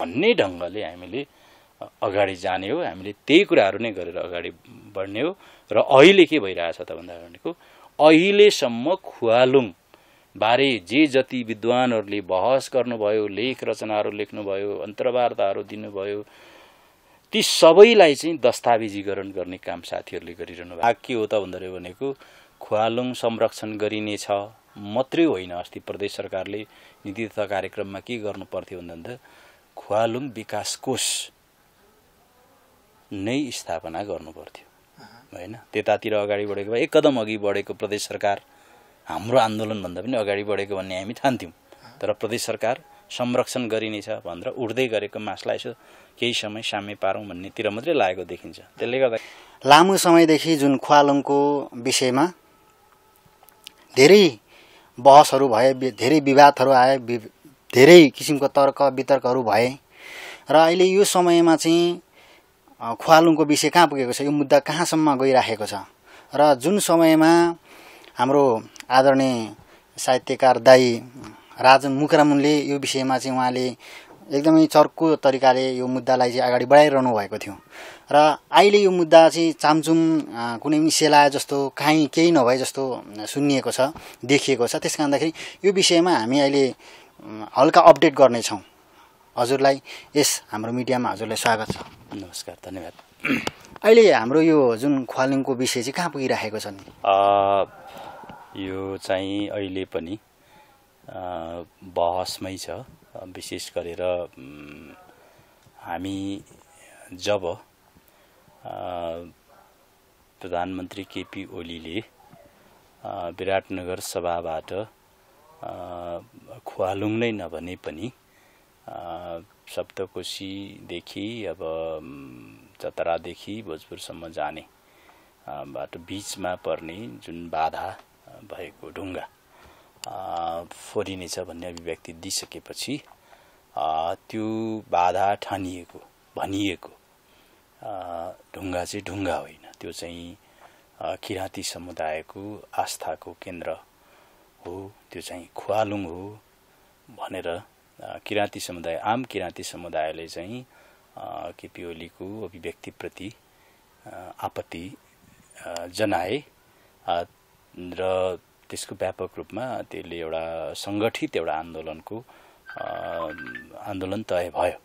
भन्ने ढङ्गले हामीले अगाडि जाने हो हामीले त्यही कुराहरू नै गरेर अगाडि बढ्ने हो र अहिले के भइरहेछ त भन्दा भनेको अहिलेसम्म खुवालुङ बारे जे जति विद्वानहरूले बहस गर्नुभयो लेख रचनाहरू लेख्नुभयो अन्तर्वार्ताहरू दिनुभयो ती सबैलाई चाहिँ दस्तावेजीकरण गर्ने काम साथीहरूले गरिरहनु भएको के हो त भन्दाखेरि भनेको खुवालुङ संरक्षण गरिनेछ मात्रै होइन अस्ति प्रदेश सरकारले नीति तथा कार्यक्रममा के गर्नु पर्थ्यो भन्दा ख्वालुङ विकास कोष नै स्थापना गर्नुपर्थ्यो होइन त्यतातिर अगाडि बढेको भए एक कदम अघि बढेको प्रदेश सरकार हाम्रो आन्दोलनभन्दा पनि अगाडि बढेको भन्ने हामी ठान्थ्यौँ तर प्रदेश सरकार संरक्षण गरिनेछ भनेर उठ्दै गरेको मासलाई यसो केही समय साम्य पारौँ भन्नेतिर मात्रै लागेको देखिन्छ त्यसले गर्दा लामो समयदेखि जुन ख्वालुङको विषयमा धेरै बहसहरू भए धेरै विवादहरू आए धेरै किसिमको तर्क वितर्कहरू भए र अहिले यो समयमा चाहिँ खुवालुङको विषय कहाँ पुगेको छ यो मुद्दा कहाँसम्म गइराखेको छ र जुन समयमा हाम्रो आदरणीय साहित्यकार दाई राजन मुखरामुनले यो विषयमा चाहिँ उहाँले एकदमै चर्को तरिकाले यो मुद्दालाई चाहिँ अगाडि बढाइरहनु भएको थियो र अहिले यो मुद्दा चाहिँ चामचुम कुनै पनि सेला जस्तो काहीँ केही नभए जस्तो सुनिएको छ देखिएको छ त्यस कारणखेरि यो विषयमा हामी अहिले हल्का अपडेट गर्नेछौँ हजुरलाई यस हाम्रो मिडियामा हजुरलाई स्वागत छ नमस्कार धन्यवाद अहिले हाम्रो यो जुन ख्वालिङको विषय चाहिँ कहाँ पुगिराखेको छन् यो चाहिँ अहिले पनि बहसमै छ विशेष गरेर हामी जब प्रधानमन्त्री केपी ओलीले विराटनगर सभाबाट खुवालुङ नै नभने पनि सप्तकोशीदेखि अब चतरादेखि भोजपुरसम्म जाने बाटो बिचमा पर्ने जुन बाधा भएको ढुङ्गा फोरिनेछ भन्ने अभिव्यक्ति दिइसकेपछि त्यो बाधा ठानिएको भनिएको ढुङ्गा चाहिँ ढुङ्गा होइन त्यो चाहिँ किराँती समुदायको आस्थाको केन्द्र हो त्यो चाहिँ खुवालुङ हो भनेर किराँती समुदाय आम किराँती समुदायले चाहिँ केपी ओलीको अभिव्यक्तिप्रति आपत्ति जनाए र त्यसको व्यापक रूपमा त्यसले एउटा सङ्गठित एउटा आन्दोलनको आन्दोलन तय भयो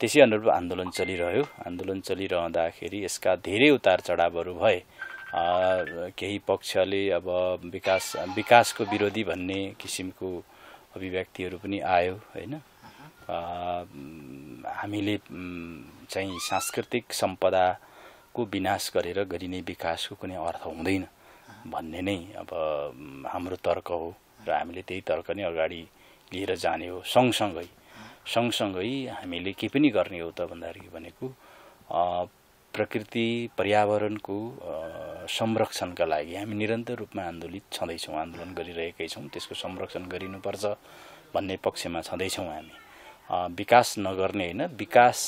त्यसै अनुरूप आन्दोलन चलिरह्यो आन्दोलन चलिरहँदाखेरि यसका धेरै उतार चढावहरू भए केही पक्षले अब विकास विकासको विरोधी भन्ने किसिमको अभिव्यक्तिहरू पनि आयो होइन हामीले चाहिँ सांस्कृतिक सम्पदाको विनाश गरेर गरिने विकासको कुनै अर्थ हुँदैन भन्ने नै अब हाम्रो तर्क हो र हामीले त्यही तर्क नै अगाडि लिएर जाने हो सँगसँगै सँगसँगै हामीले के पनि गर्ने हो त भन्दाखेरि भनेको प्रकृति पर्यावरणको संरक्षणका लागि हामी निरन्तर रूपमा आन्दोलित छँदैछौँ आन्दोलन गरिरहेकै छौँ त्यसको संरक्षण गरिनुपर्छ भन्ने पक्षमा छँदैछौँ हामी विकास नगर्ने होइन विकास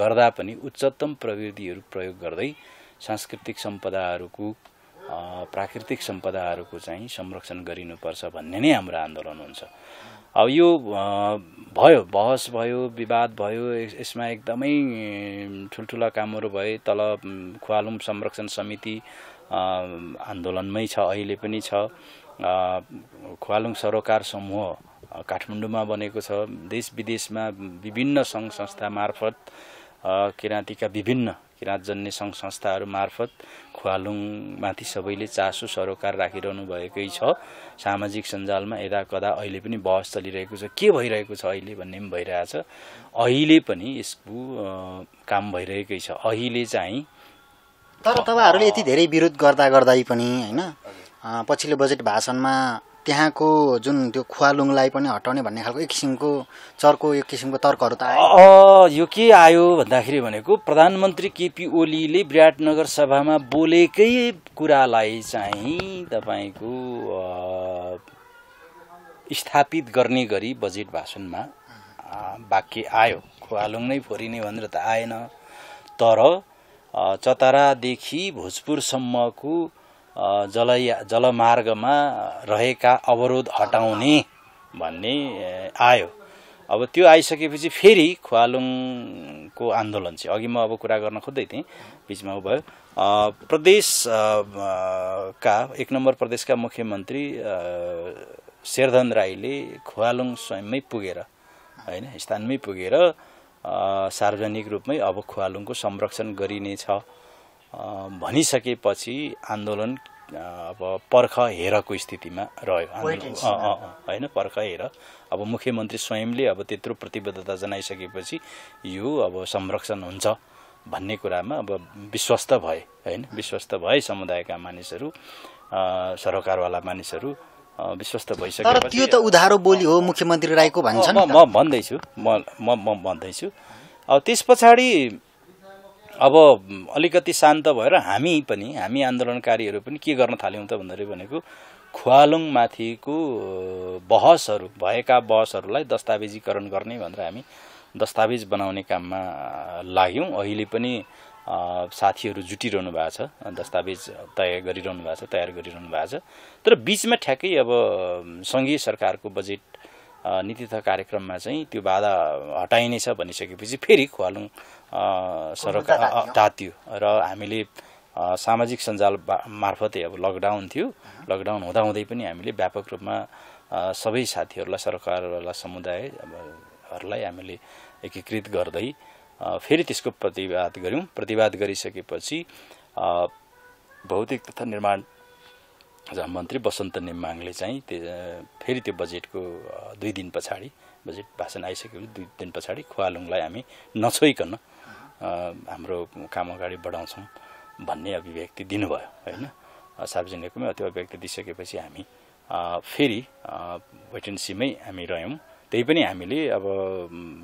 गर्दा पनि उच्चतम प्रविधिहरू प्रयोग गर्दै सांस्कृतिक सम्पदाहरूको प्राकृतिक सम्पदाहरूको चाहिँ संरक्षण गरिनुपर्छ भन्ने नै हाम्रो आन्दोलन हुन्छ अब यो भयो बहस भयो विवाद भयो यसमा एकदमै ठुल्ठुला कामहरू भए तल खुवालुम संरक्षण समिति आन्दोलनमै छ अहिले पनि छ खुवालुङ सरोकार समूह काठमाडौँमा बनेको छ देश विदेशमा विभिन्न सङ्घ संस्था मार्फत किराँतीका विभिन्न किराँतजन्य सङ्घ संस्थाहरू मार्फत खुवालुङमाथि सबैले चासो सरोकार राखिरहनु भएकै छ सामाजिक सञ्जालमा यदा कदा अहिले पनि बहस चलिरहेको छ के भइरहेको छ अहिले भन्ने पनि भइरहेछ अहिले पनि यसको काम भइरहेकै छ अहिले चाहिँ तर तपाईँहरूले यति धेरै विरोध गर्दा गर्दै पनि होइन पछिल्लो बजेट भाषणमा त्यहाँको जुन त्यो खुवालुङलाई पनि हटाउने भन्ने खालको एक किसिमको चर्को एक किसिमको तर्कहरू त आयो यो के आयो भन्दाखेरि भनेको प्रधानमन्त्री केपी ओलीले विराटनगर सभामा बोलेकै कुरालाई चाहिँ तपाईँको स्थापित गर्ने गरी बजेट भाषणमा वाक्य आयो खुवालुङ नै फोरिने भनेर त आएन तर चतरादेखि भोजपुरसम्मको जलया जलमार्गमा रहेका अवरोध हटाउने भन्ने आयो अब त्यो आइसकेपछि फेरि खुवालुङको आन्दोलन चाहिँ अघि म अब कुरा गर्न खोज्दै थिएँ बिचमा ऊ भयो प्रदेश का एक नम्बर प्रदेशका मुख्यमन्त्री शेरधन राईले खुवालुङ स्वयंमै पुगेर होइन स्थानमै पुगेर सार्वजनिक रूपमै अब खुवालुङको संरक्षण गरिनेछ भनिसकेपछि आन्दोलन अब पर्ख हेरको स्थितिमा रह्यो आन्दोलन होइन पर्ख हेर अब मुख्यमन्त्री स्वयंले अब त्यत्रो प्रतिबद्धता जनाइसकेपछि यो अब संरक्षण हुन्छ भन्ने कुरामा अब विश्वस्त भए होइन विश्वस्त भए समुदायका मानिसहरू सरकारवाला मानिसहरू विश्वस्त भइसक्यो तर त्यो त उधारो बोली हो मुख्यमन्त्री राईको भन्छ म भन्दैछु म म भन्दैछु अब त्यस पछाडि अब अलिकति शान्त भएर हामी पनि हामी आन्दोलनकारीहरू पनि के गर्न थाल्यौँ त भन्दाखेरि भनेको खुवालुङमाथिको बहसहरू भएका बहसहरूलाई दस्तावेजीकरण गर्ने भनेर हामी दस्तावेज बनाउने काममा लाग्यौँ अहिले पनि साथीहरू जुटिरहनु भएको छ दस्तावेज तयार गरिरहनु भएको छ तयार गरिरहनु भएको छ तर बिचमा ठ्याक्कै अब सङ्घीय सरकारको बजेट नीति तथा कार्यक्रममा चाहिँ त्यो बाधा हटाइनेछ भनिसकेपछि फेरि खुवालुङ सरकार तात्यो र हामीले सामाजिक सञ्जाल मार्फतै अब लकडाउन थियो लकडाउन हुँदाहुँदै पनि हामीले व्यापक रूपमा सबै साथीहरूलाई सरकारवाला समुदायहरूलाई हामीले एकीकृत गर्दै फेरि त्यसको प्रतिवाद गऱ्यौँ प्रतिवाद गरिसकेपछि भौतिक तथा निर्माण मन्त्री बसन्त नेमाङले चाहिँ त्यो फेरि त्यो बजेटको दुई दिन पछाडि बजेट भाषण आइसकेपछि दुई दिन पछाडि खुवालुङलाई हामी नछोइकन हाम्रो काम अगाडि बढाउँछौँ भन्ने अभिव्यक्ति दिनुभयो होइन सार्वजनिकमै त्यो अभिव्यक्ति दिइसकेपछि हामी फेरि भेटेन्सीमै हामी रह्यौँ त्यही पनि हामीले अब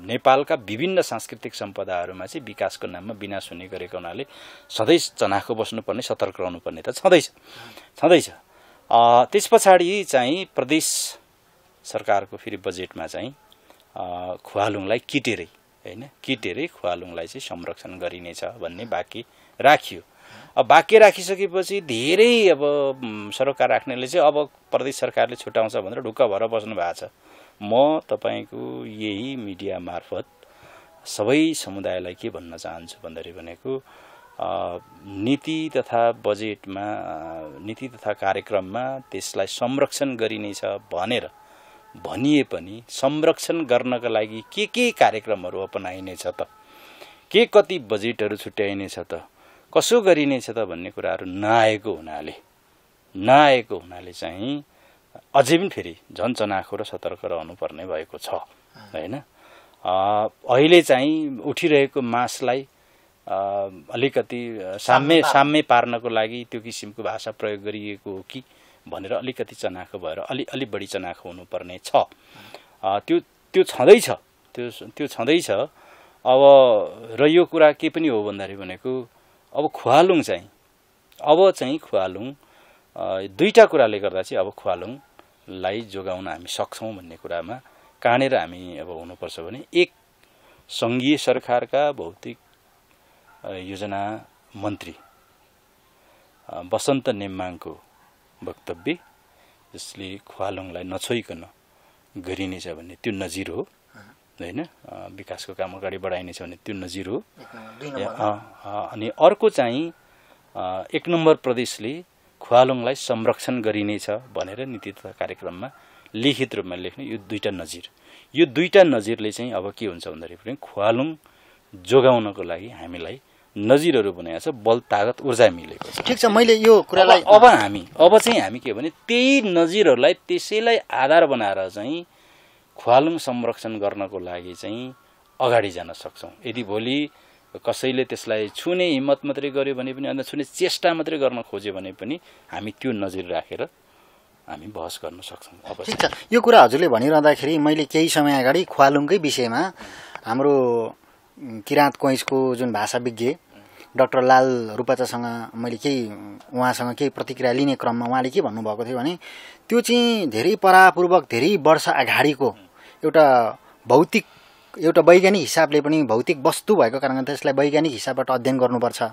नेपालका विभिन्न सांस्कृतिक सम्पदाहरूमा चाहिँ विकासको नाममा विनाश हुने गरेको हुनाले सधैँ चनाखो बस्नुपर्ने सतर्क रहनुपर्ने त छँदैछ छँदैछ त्यस पछाडि चाहिँ प्रदेश सरकारको फेरि बजेटमा चाहिँ खुवालुङलाई किटेरै होइन किटहरू खुवालुङलाई चाहिँ संरक्षण गरिनेछ भन्ने बाँकी राखियो अब वाक्य राखिसकेपछि धेरै अब सरोकार राख्नेले चाहिँ अब प्रदेश सरकारले छुट्याउँछ भनेर ढुक्क भएर बस्नु भएको छ म तपाईँको यही मिडिया मार्फत सबै समुदायलाई के भन्न चाहन्छु भन्दाखेरि भनेको नीति तथा बजेटमा नीति तथा कार्यक्रममा त्यसलाई संरक्षण गरिनेछ भनेर भनिए पनि संरक्षण गर्नका लागि के के कार्यक्रमहरू अपनाइनेछ त के कति बजेटहरू छुट्याइनेछ त कसो गरिनेछ त भन्ने कुराहरू नआएको हुनाले नआएको हुनाले चाहिँ अझै पनि फेरि झन् चनाखो र सतर्क रहनुपर्ने भएको छ होइन अहिले चाहिँ उठिरहेको मासलाई अलिकति साम्य साम्य पार्नको लागि त्यो किसिमको भाषा प्रयोग गरिएको हो कि भनेर अलिकति चनाखो भएर अलि अलिक बढी चनाखो हुनुपर्ने छ त्यो त्यो छँदैछ त्यो त्यो छँदैछ अब र यो कुरा के पनि हो भन्दाखेरि भनेको अब खुवालुङ चाहिँ अब चाहिँ खुवालुङ दुईवटा कुराले गर्दा चाहिँ अब खुवालुङलाई जोगाउन हामी सक्छौँ भन्ने कुरामा कानेर हामी अब हुनुपर्छ भने एक सङ्घीय सरकारका भौतिक योजना मन्त्री बसन्त नेम्माङको वक्तव्य जसले खुवालुङलाई नछोइकन गरिनेछ भन्ने त्यो नजिर हो होइन विकासको काम अगाडि बढाइनेछ भने त्यो नजिर हो अनि अर्को चाहिँ एक नम्बर प्रदेशले खुवालुङलाई संरक्षण गरिनेछ भनेर नीति तथा कार्यक्रममा लिखित रूपमा लेख्ने यो दुईवटा नजिर यो दुईवटा नजिरले चाहिँ अब के हुन्छ भन्दाखेरि पनि खुवालुङ जोगाउनको लागि हामीलाई नजिरहरू बनाएको छ बल तागत ऊर्जा मिलेको छ ठिक छ मैले यो कुरालाई अब हामी अब चाहिँ हामी के भने त्यही नजिरहरूलाई त्यसैलाई आधार बनाएर चाहिँ खुवालुङ संरक्षण गर्नको लागि चाहिँ अगाडि जान सक्छौँ यदि भोलि कसैले त्यसलाई छुने हिम्मत मात्रै गर्यो भने पनि अन्त छुने चेष्टा मात्रै गर्न खोज्यो भने पनि हामी त्यो नजिर राखेर हामी बहस गर्न सक्छौँ अब ठिक छ यो कुरा हजुरले भनिरहँदाखेरि मैले केही समय अगाडि खुवालुङकै विषयमा हाम्रो किराँत कोइसको जुन भाषा विज्ञ डाक्टर लाल रूपाचासँग मैले केही उहाँसँग केही प्रतिक्रिया लिने क्रममा उहाँले के भन्नुभएको थियो भने त्यो चाहिँ धेरै परापूर्वक धेरै वर्ष अगाडिको एउटा भौतिक एउटा वैज्ञानिक हिसाबले पनि भौतिक वस्तु भएको कारणले त्यसलाई वैज्ञानिक हिसाबबाट अध्ययन गर्नुपर्छ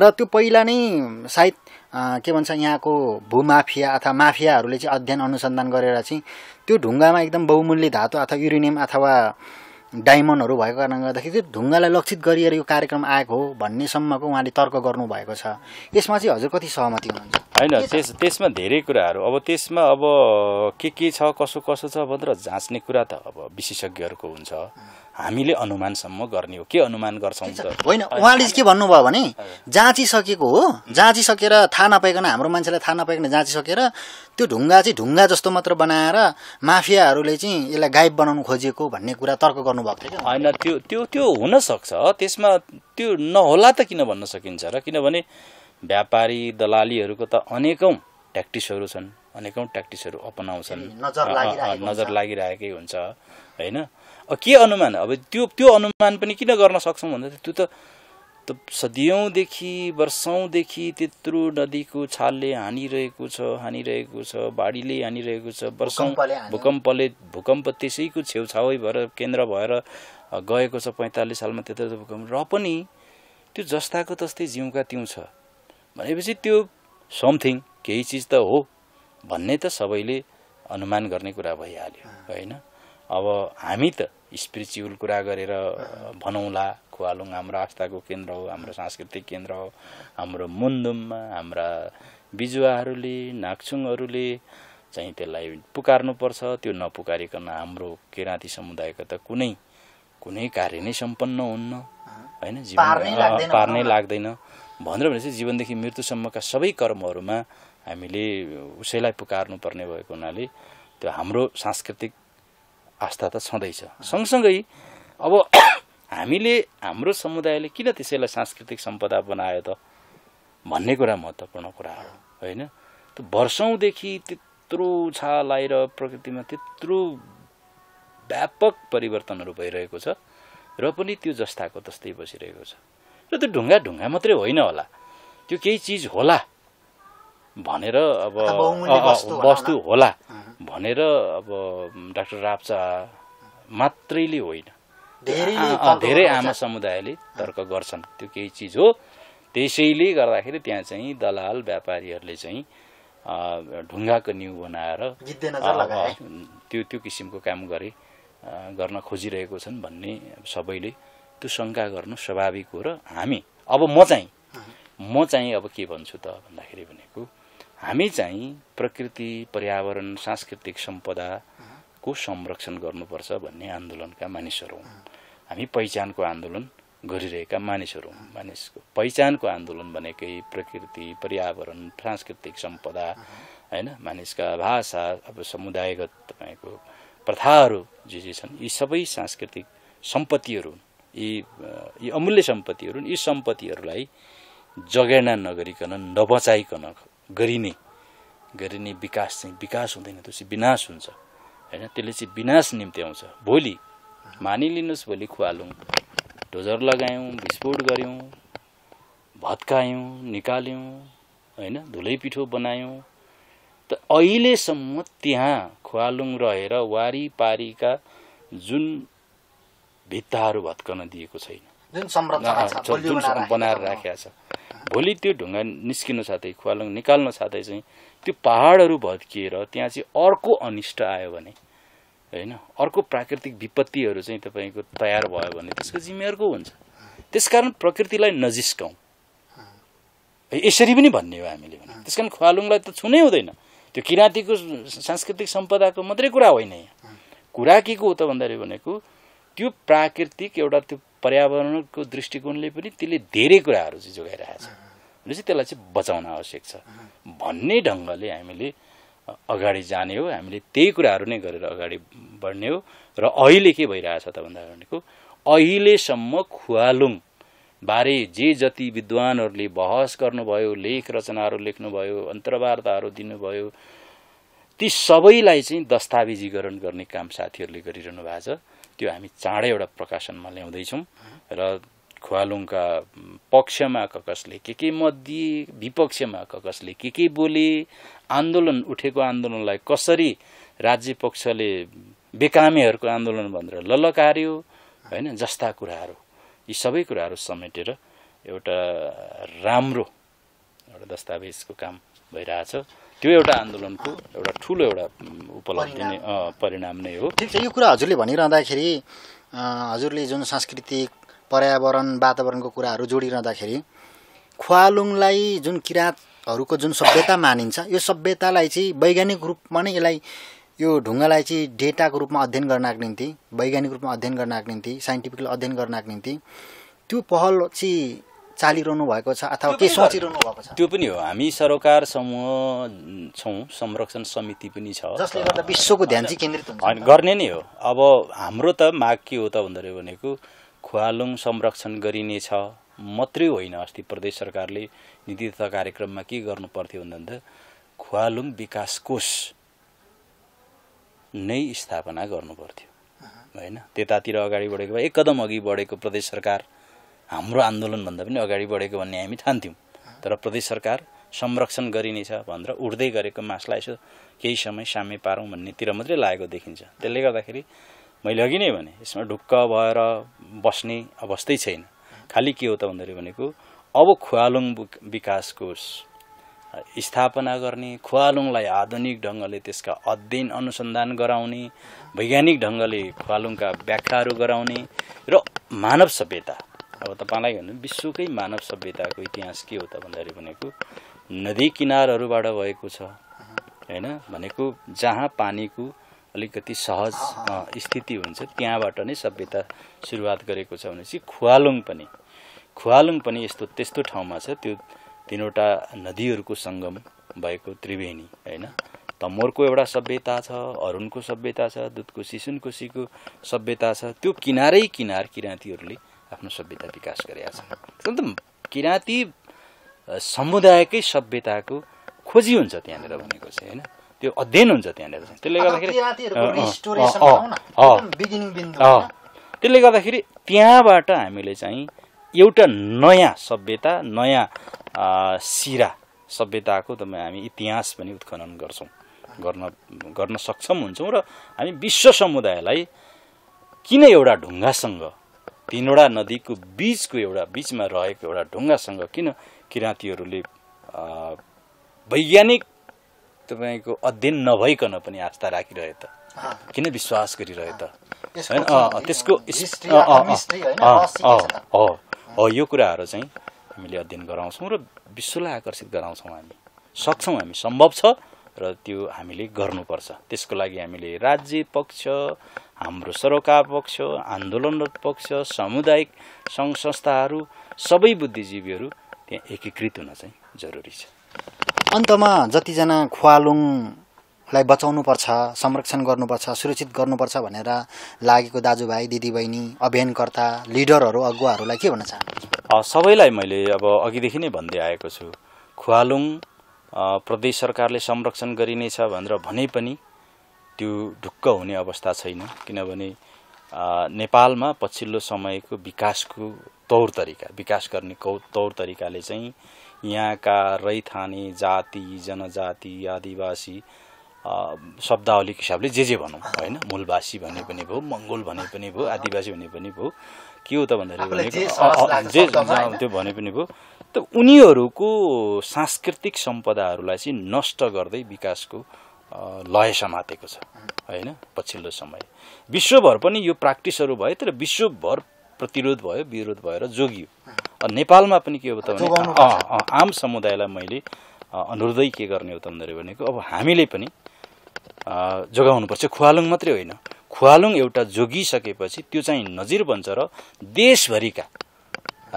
र त्यो पहिला नै सायद के भन्छ यहाँको भूमाफिया अथवा माफियाहरूले चाहिँ अध्ययन अनुसन्धान गरेर चाहिँ त्यो ढुङ्गामा एकदम बहुमूल्य धातु अथवा युरेनियम अथवा डायमन्डहरू भएको कारणले गर्दाखेरि त्यो ढुङ्गालाई लक्षित गरिएर यो कार्यक्रम आएको हो भन्नेसम्मको उहाँले तर्क गर्नुभएको छ यसमा चाहिँ हजुर कति सहमति हुनुहुन्छ होइन त्यस त्यसमा धेरै कुराहरू अब त्यसमा अब के के छ कसो कसो छ भनेर जाँच्ने कुरा त अब विशेषज्ञहरूको हुन्छ हामीले अनुमानसम्म गर्ने हो के अनुमान गर्छौँ त होइन उहाँले के भन्नुभयो भने जाँचिसकेको हो जाँचिसकेर थाहा नपाइकन हाम्रो मान्छेलाई थाहा नपाइकन जाँचिसकेर त्यो ढुङ्गा चाहिँ ढुङ्गा जस्तो मात्र बनाएर माफियाहरूले चाहिँ यसलाई गायब बनाउनु खोजेको भन्ने कुरा तर्क गर्नु गर्नु भएको थियो होइन त्यो त्यो त्यो हुनसक्छ त्यसमा त्यो नहोला त किन भन्न सकिन्छ र किनभने व्यापारी दलालीहरूको त अनेकौँ ट्याक्टिसहरू छन् अनेकौँ ट्याक्टिसहरू अपनाउँछन् नजर लागिरहेकै हुन्छ होइन के अनुमान अब त्यो त्यो अनुमान पनि किन गर्न सक्छौँ भन्दा त्यो त त सदियौँदेखि वर्षौँदेखि त्यत्रो नदीको छालले हानिरहेको छ हानिरहेको छ बाढीले हानिरहेको छ वर्षौँ भूकम्पले भूकम्प त्यसैको छेउछाउै भएर केन्द्र भएर गएको छ पैँतालिस सालमा त्यत्रो भूकम्प र पनि त्यो जस्ताको तस्तै जिउका त्यौँ छ भनेपछि त्यो समथिङ केही चिज त हो भन्ने त सबैले अनुमान गर्ने कुरा भइहाल्यो होइन अब हामी त स्पिरिचुअल कुरा गरेर भनौँला खुवालुङ हाम्रो आस्थाको केन्द्र हो हाम्रो सांस्कृतिक केन्द्र हो हाम्रो मुन्दुममा हाम्रा बिजुवाहरूले नाक्चुङहरूले चाहिँ त्यसलाई पुकार्नुपर्छ त्यो नपुकारिकन हाम्रो किराँती समुदायको त कुनै कुनै कार्य नै सम्पन्न हुन्न होइन जीवन पार नै लाग्दैन भनेर भने चाहिँ जीवनदेखि मृत्युसम्मका सबै कर्महरूमा हामीले उसैलाई पुकार्नुपर्ने भएको हुनाले त्यो हाम्रो सांस्कृतिक आस्था त छँदैछ सँगसँगै अब हामीले हाम्रो समुदायले किन त्यसैलाई सांस्कृतिक सम्पदा बनायो त भन्ने कुरा महत्त्वपूर्ण कुरा हो होइन त वर्षौँदेखि त्यत्रो छा लाएर प्रकृतिमा त्यत्रो व्यापक परिवर्तनहरू भइरहेको छ र पनि त्यो जस्ताको तस्तै बसिरहेको छ र त्यो ढुङ्गा ढुङ्गा मात्रै होइन होला त्यो केही चिज होला भनेर अब वस्तु होला भनेर अब डाक्टर राप्चा मात्रैले होइन धेरै आमा समुदायले तर्क गर्छन् त्यो केही चिज हो त्यसैले गर्दाखेरि त्यहाँ चाहिँ दलाल व्यापारीहरूले चाहिँ ढुङ्गाको न्यु बनाएर त्यो त्यो किसिमको काम गरे गर्न खोजिरहेको छन् भन्ने सबैले त्यो शङ्का गर्नु स्वाभाविक हो र हामी अब म चाहिँ म चाहिँ अब के भन्छु त भन्दाखेरि भनेको हामी चाहिँ प्रकृति पर्यावरण सांस्कृतिक सम्पदा को संरक्षण गर्नुपर्छ भन्ने आन्दोलनका मानिसहरू हौँ हामी पहिचानको आन्दोलन गरिरहेका मानिसहरू हौँ मानिसको पहिचानको आन्दोलन भनेकै प्रकृति पर्यावरण सांस्कृतिक सम्पदा होइन मानिसका भाषा अब समुदायगत तपाईँको प्रथाहरू जे जे छन् यी सबै सांस्कृतिक सम्पत्तिहरू यी यी अमूल्य सम्पत्तिहरू यी सम्पत्तिहरूलाई जगेर्ना नगरिकन नबचाइकन गरिने गरिने विकास चाहिँ विकास हुँदैन त्यसपछि विनाश हुन्छ होइन त्यसले चाहिँ विनाश निम्ति आउँछ भोलि मानिलिनुहोस् भोलि खुवालौँ डोजर लगायौँ विस्फोट गऱ्यौँ भत्कायौँ निकाल्यौँ होइन धुलै पिठो बनायौँ त अहिलेसम्म त्यहाँ खुवालुङ रहेर वारिपारिका जुन भित्ताहरू भत्कन दिएको छैन जुन बनाएर राखेको छ भोलि त्यो ढुङ्गा निस्किन साथै खुवालुङ निकाल्न साथै चाहिँ त्यो पहाडहरू भत्किएर त्यहाँ चाहिँ अर्को अनिष्ट आयो भने होइन अर्को प्राकृतिक विपत्तिहरू चाहिँ तपाईँको तयार भयो भने त्यसको जिम्मेवार को हुन्छ त्यसकारण प्रकृतिलाई नजिस्काउँ यसरी पनि भन्ने हो हामीले भने कारण खुवालुङलाई त छुनै हुँदैन त्यो किराँतीको सांस्कृतिक सम्पदाको मात्रै कुरा होइन यहाँ कुरा के को हो त भन्दाखेरि भनेको त्यो प्राकृतिक एउटा त्यो पर्यावरणको दृष्टिकोणले पनि त्यसले धेरै कुराहरू चाहिँ जोगाइरहेको छ भनेपछि त्यसलाई चाहिँ बचाउन आवश्यक छ भन्ने ढङ्गले हामीले अगाडि जाने हो हामीले त्यही कुराहरू नै गरेर अगाडि बढ्ने हो र अहिले के भइरहेछ त भन्दा भनेको अहिलेसम्म खुवालुङ बारे जे जति विद्वानहरूले बहस गर्नुभयो लेख रचनाहरू लेख्नुभयो अन्तर्वार्ताहरू दिनुभयो ती सबैलाई चाहिँ दस्तावेजीकरण गर्ने काम साथीहरूले गरिरहनु भएको छ त्यो हामी चाँडै एउटा प्रकाशनमा ल्याउँदैछौँ र खुवालुङका पक्षमा ककसले के के मत दिए विपक्षमा ककसले के के बोले आन्दोलन उठेको आन्दोलनलाई कसरी राज्य पक्षले बेकामेहरूको आन्दोलन भनेर ललकार्यो होइन जस्ता कुराहरू यी सबै कुराहरू समेटेर एउटा राम्रो एउटा दस्तावेजको काम भइरहेछ त्यो एउटा आन्दोलनको एउटा ठुलो एउटा उपलब्धि नै परिणाम नै हो ठिक छ यो कुरा हजुरले भनिरहँदाखेरि हजुरले जुन सांस्कृतिक पर्यावरण वातावरणको कुराहरू जोडिरहँदाखेरि खुवालुङलाई जुन किराँतहरूको जुन सभ्यता मानिन्छ यो सभ्यतालाई चाहिँ वैज्ञानिक रूपमा नै यसलाई यो ढुङ्गालाई चाहिँ डेटाको रूपमा अध्ययन गर्नको निम्ति वैज्ञानिक रूपमा अध्ययन गर्नको निम्ति साइन्टिफिकली अध्ययन गर्नको निम्ति त्यो पहल चाहिँ चालिरहनु भएको छ अथवा के सोचिरहनु भएको छ त्यो पनि हो हामी सरकार समूह छौँ संरक्षण समिति पनि छ जसले गर्दा विश्वको ध्यान चाहिँ केन्द्रित हुन्छ गर्ने नै हो अब हाम्रो त माग के हो त भन्दाखेरि भनेको खुवालुङ संरक्षण गरिनेछ मात्रै होइन अस्ति प्रदेश सरकारले नीति तथा कार्यक्रममा के गर्नु पर्थ्यो भन्दा खुवालुङ विकास कोष नै स्थापना गर्नुपर्थ्यो पर्थ्यो होइन त्यतातिर अगाडि बढेको भए एक कदम अघि बढेको प्रदेश सरकार हाम्रो आन्दोलनभन्दा पनि अगाडि बढेको भन्ने हामी ठान्थ्यौँ तर प्रदेश सरकार संरक्षण गरिनेछ भनेर उठ्दै गरेको मासलाई यसो केही समय साम्य पारौँ भन्नेतिर मात्रै लागेको देखिन्छ त्यसले गर्दाखेरि मैले अघि नै भने यसमा ढुक्क भएर बस्ने अवस्थै छैन खालि के हो त भन्दाखेरि भनेको अब खुवालुङ विकास कोष स्थापना गर्ने खुवालुङलाई आधुनिक ढङ्गले त्यसका अध्ययन अनुसन्धान गराउने वैज्ञानिक ढङ्गले खुवालुङका व्याख्याहरू गराउने र मानव सभ्यता अब तपाईँलाई भन्नु विश्वकै मानव सभ्यताको इतिहास के हो त भन्दाखेरि भनेको नदी किनारहरूबाट भएको छ होइन भनेको जहाँ पानीको अलिकति सहज स्थिति हुन्छ त्यहाँबाट नै सभ्यता सुरुवात गरेको छ भनेपछि खुवालुङ पनि खुवालुङ पनि यस्तो त्यस्तो ठाउँमा छ त्यो तिनवटा नदीहरूको सङ्गम भएको त्रिवेणी होइन तमोरको एउटा सभ्यता छ अरुणको सभ्यता छ दुधको सिसुनकोसीको सभ्यता छ त्यो किनारै किनार किराँतीहरूले आफ्नो सभ्यता विकास गरेका छन् एकदम किराँती समुदायकै सभ्यताको खोजी हुन्छ त्यहाँनिर भनेको चाहिँ होइन त्यो अध्ययन हुन्छ त्यहाँनिर त्यसले गर्दाखेरि त्यसले गर्दाखेरि त्यहाँबाट हामीले चाहिँ एउटा नयाँ सभ्यता नयाँ सिरा सभ्यताको तपाईँ हामी इतिहास पनि उत्खनन गर्छौँ गर्न गर्न सक्षम हुन्छौँ र हामी विश्व समुदायलाई किन एउटा ढुङ्गासँग तिनवटा नदीको बिचको एउटा बिचमा रहेको एउटा ढुङ्गासँग किन किराँतीहरूले वैज्ञानिक तपाईँको अध्ययन नभइकन पनि आस्था राखिरहे त किन विश्वास गरिरहे त होइन त्यसको हो यो कुराहरू चाहिँ हामीले अध्ययन गराउँछौँ र विश्वलाई आकर्षित गराउँछौँ हामी सक्छौँ हामी सम्भव छ र त्यो हामीले गर्नुपर्छ त्यसको लागि हामीले राज्य पक्ष हाम्रो सरोकार पक्ष आन्दोलनरत पक्ष सामुदायिक सङ्घ संस्थाहरू सबै बुद्धिजीवीहरू त्यहाँ एकीकृत हुन चाहिँ जरुरी छ अन्तमा जतिजना खुवालुङलाई बचाउनुपर्छ संरक्षण गर्नुपर्छ सुरक्षित गर्नुपर्छ भनेर लागेको दाजुभाइ दिदीबहिनी अभियानकर्ता लिडरहरू अगुवाहरूलाई के भन्न चाहन्छु सबैलाई मैले अब अघिदेखि नै भन्दै आएको छु खुवालुङ प्रदेश सरकारले संरक्षण गरिनेछ भनेर भने पनि त्यो ढुक्क हुने अवस्था छैन किनभने नेपालमा पछिल्लो समयको विकासको तौर तरिका विकास गर्ने कौ तौर तरिकाले चाहिँ यहाँका रैथाने जाति जनजाति आदिवासी शब्दावलीको हिसाबले जे जे भनौँ होइन मूलवासी भने पनि भयो मङ्गोल भने पनि भयो आदिवासी भने पनि भयो के हो त भन्दाखेरि जे त्यो भने पनि भयो त उनीहरूको सांस्कृतिक सम्पदाहरूलाई चाहिँ नष्ट गर्दै विकासको लय समातेको छ होइन पछिल्लो समय विश्वभर पनि यो प्र्याक्टिसहरू भयो तर विश्वभर प्रतिरोध भयो विरोध भएर जोगियो नेपालमा पनि के हो त भने आम समुदायलाई मैले अनुरोधै के गर्ने हो त भन्दाखेरि भनेको अब हामीले पनि पर्छ खुवालुङ मात्रै होइन खुवालुङ एउटा जोगिसकेपछि त्यो चाहिँ नजिर बन्छ र देशभरिका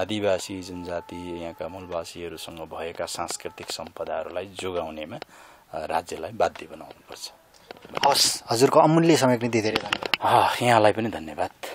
आदिवासी जनजाति यहाँका मूलवासीहरूसँग भएका सांस्कृतिक सम्पदाहरूलाई जोगाउनेमा राज्यलाई बाध्य बनाउनुपर्छ हवस् हजुरको अमूल्य समय पनि धेरै धन्यवाद यहाँलाई पनि धन्यवाद